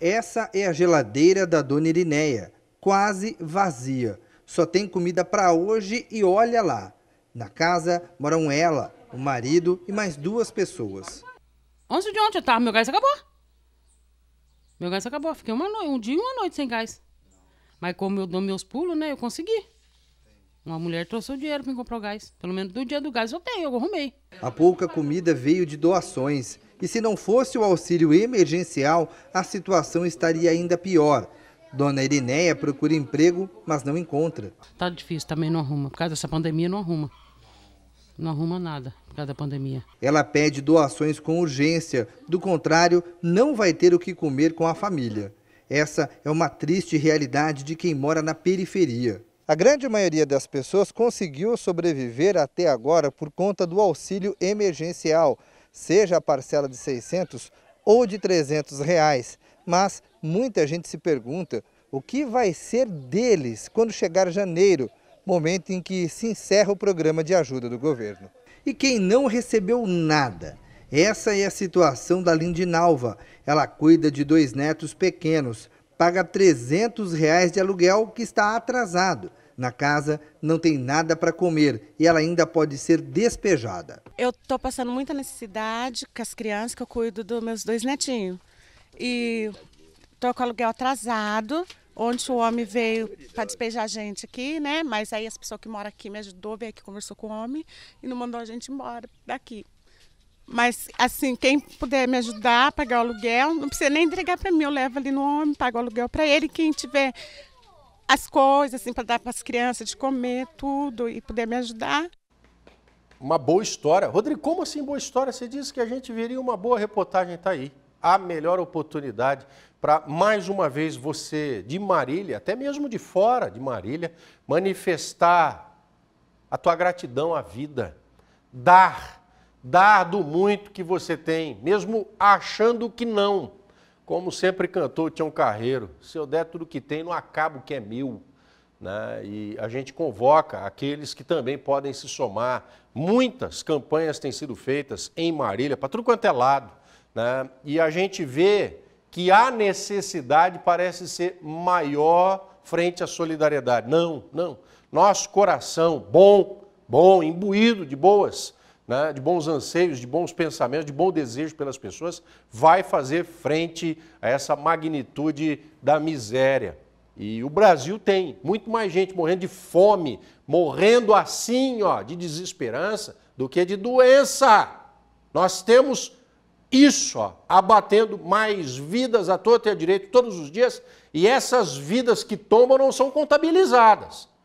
Essa é a geladeira da dona Irineia, quase vazia. Só tem comida para hoje e olha lá. Na casa moram ela, o marido e mais duas pessoas. Antes de ontem eu tava, meu gás acabou. Meu gás acabou. Fiquei uma um dia e uma noite sem gás. Mas como eu dou meus pulos, né, eu consegui. Uma mulher trouxe o dinheiro para me comprar o gás. Pelo menos do dia do gás eu tenho, eu arrumei. A pouca comida veio de doações. E se não fosse o auxílio emergencial, a situação estaria ainda pior. Dona Irineia procura emprego, mas não encontra. Tá difícil, também não arruma. Por causa dessa pandemia, não arruma. Não arruma nada por causa da pandemia. Ela pede doações com urgência. Do contrário, não vai ter o que comer com a família. Essa é uma triste realidade de quem mora na periferia. A grande maioria das pessoas conseguiu sobreviver até agora por conta do auxílio emergencial, seja a parcela de 600 ou de 300 reais. Mas muita gente se pergunta o que vai ser deles quando chegar janeiro, momento em que se encerra o programa de ajuda do governo. E quem não recebeu nada? Essa é a situação da Lindinalva. Ela cuida de dois netos pequenos paga 300 reais de aluguel que está atrasado. Na casa não tem nada para comer e ela ainda pode ser despejada. Eu estou passando muita necessidade com as crianças que eu cuido dos meus dois netinhos. E estou com o aluguel atrasado. Ontem o homem veio para despejar a gente aqui, né? Mas aí as pessoas que moram aqui me ajudou, veio aqui, conversou com o homem e não mandou a gente embora daqui. Mas, assim, quem puder me ajudar a pagar o aluguel, não precisa nem entregar para mim, eu levo ali no homem, pago o aluguel para ele. Quem tiver as coisas, assim, para dar para as crianças de comer, tudo, e puder me ajudar. Uma boa história. Rodrigo, como assim boa história? Você disse que a gente viria uma boa reportagem, tá aí. A melhor oportunidade para, mais uma vez, você de Marília, até mesmo de fora de Marília, manifestar a tua gratidão à vida, dar dar do muito que você tem, mesmo achando que não. Como sempre cantou Tião Carreiro, se eu der tudo que tem, não acaba o que é meu. Né? E a gente convoca aqueles que também podem se somar. Muitas campanhas têm sido feitas em Marília, para tudo quanto é lado. Né? E a gente vê que a necessidade parece ser maior frente à solidariedade. Não, não. Nosso coração bom, bom, imbuído de boas né, de bons anseios, de bons pensamentos, de bom desejo pelas pessoas, vai fazer frente a essa magnitude da miséria. E o Brasil tem muito mais gente morrendo de fome, morrendo assim, ó, de desesperança, do que de doença. Nós temos isso, ó, abatendo mais vidas à toa, e à direita todos os dias, e essas vidas que tomam não são contabilizadas.